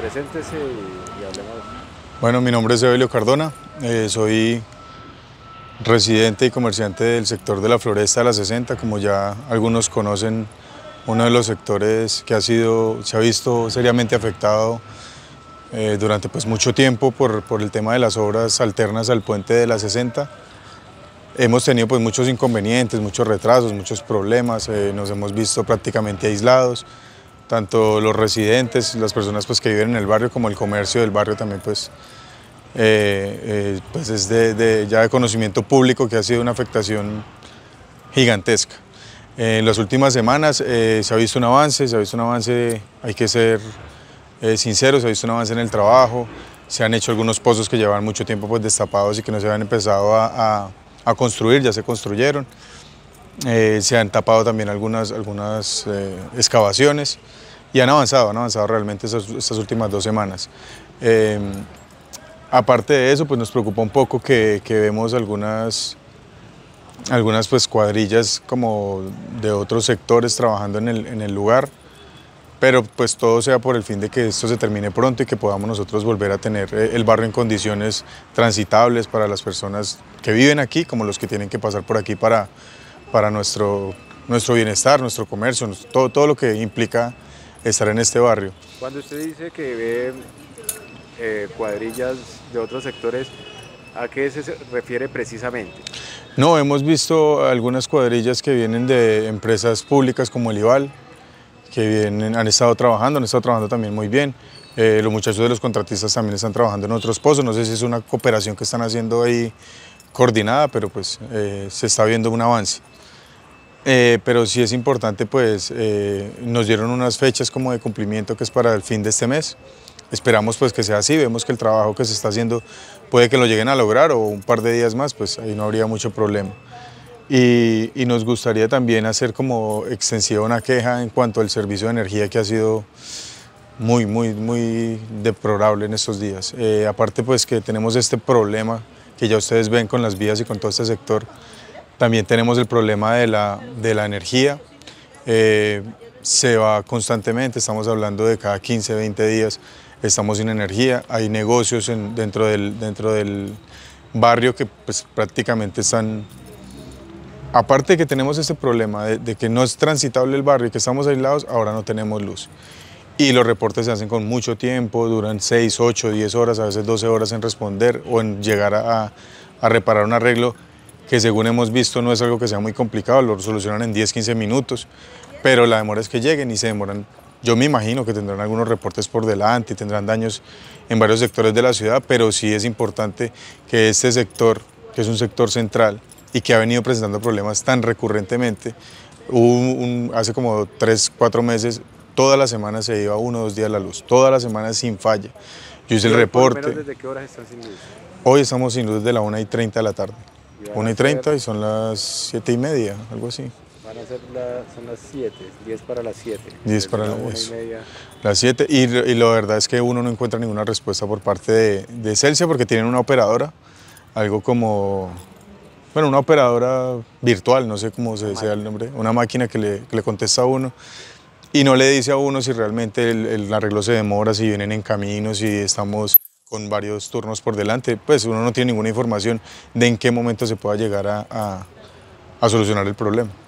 preséntese y, hablemos. Bueno, mi nombre es Evelio Cardona, eh, soy residente y comerciante del sector de la Floresta de la 60, como ya algunos conocen, uno de los sectores que ha sido, se ha visto seriamente afectado eh, durante pues, mucho tiempo por, el tema de las obras alternas al puente de la 60. Hemos tenido pues, muchos inconvenientes, muchos retrasos, muchos problemas, eh, nos hemos visto prácticamente aislados tanto los residentes, las personas pues, que viven en el barrio, como el comercio del barrio también, pues, eh, eh, pues es de, ya de conocimiento público que ha sido una afectación gigantesca. en las últimas semanas eh, se ha visto un avance, se ha visto un avance, hay que ser sinceros, se ha visto un avance en el trabajo, se han hecho algunos pozos que llevan mucho tiempo pues, destapados y que no se habían empezado a construir, ya se construyeron. Eh, se han tapado también algunas, algunas eh, excavaciones y han avanzado, han avanzado realmente estas últimas dos semanas. Em, aparte de eso, pues nos preocupa un poco que, vemos algunas, algunas pues cuadrillas como de otros sectores trabajando en el, en el lugar, pero pues todo sea por el fin de que esto se termine pronto y que podamos nosotros volver a tener eh, el barrio en condiciones transitables para las personas que viven aquí, como los que tienen que pasar por aquí para para nuestro, nuestro bienestar, nuestro comercio, todo, todo lo que implica estar en este barrio. Cuando usted dice que ve eh, cuadrillas de otros sectores, ¿a qué se refiere precisamente? No, hemos visto algunas cuadrillas que vienen de empresas públicas como el IVAL, que vienen, han estado trabajando, han estado trabajando también muy bien. Eh, los muchachos de los contratistas también están trabajando en otros pozos, no sé si es una cooperación que están haciendo ahí coordinada, pero pues eh, se está viendo un avance. Eh, pero sí es importante, pues eh, nos dieron unas fechas como de cumplimiento que es para el fin de este mes. Esperamos pues que sea así, vemos que el trabajo que se está haciendo puede que lo lleguen a lograr o un par de días más, pues ahí no habría mucho problema. Y, nos gustaría también hacer como extensiva una queja en cuanto al servicio de energía que ha sido muy, muy, muy deplorable en estos días. Eh, aparte pues que tenemos este problema que ya ustedes ven con las vías y con todo este sector, también tenemos el problema de la, de la energía. Eh, se va constantemente, estamos hablando de cada 15, 20 días estamos sin energía, hay negocios dentro, del, dentro del barrio que pues, prácticamente están... Aparte de que tenemos este problema de, que no es transitable el barrio y que estamos aislados, ahora no tenemos luz. Y los reportes se hacen con mucho tiempo, duran 6, 8, 10 horas, a veces 12 horas en responder o en llegar a reparar un arreglo que según hemos visto no es algo que sea muy complicado, lo solucionan en 10, 15 minutos, pero la demora es que lleguen y se demoran. Yo me imagino que tendrán algunos reportes por delante y tendrán daños en varios sectores de la ciudad, pero sí es importante que este sector, que es un sector central y que ha venido presentando problemas tan recurrentemente, hace como 3, 4 meses, toda la semana se iba uno o dos días la luz, toda la semana sin falla. Yo hice el reporte. ¿Desde qué horas están sin luz? Hoy estamos sin luz desde la 1 y 30 de la tarde. 1 y 30 y son las 7 y media, algo así. Van a ser la, son las 7, 10 para las 7. 10 para las 7. Las 7 y, la verdad es que uno no encuentra ninguna respuesta por parte de, de Celsia porque tienen una operadora, algo como, bueno, una operadora virtual, no sé cómo se dice el nombre, una máquina que le, contesta a uno y no le dice a uno si realmente el, el arreglo se demora, si vienen en camino, si estamos con varios turnos por delante, pues uno no tiene ninguna información de en qué momento se pueda llegar a, solucionar el problema.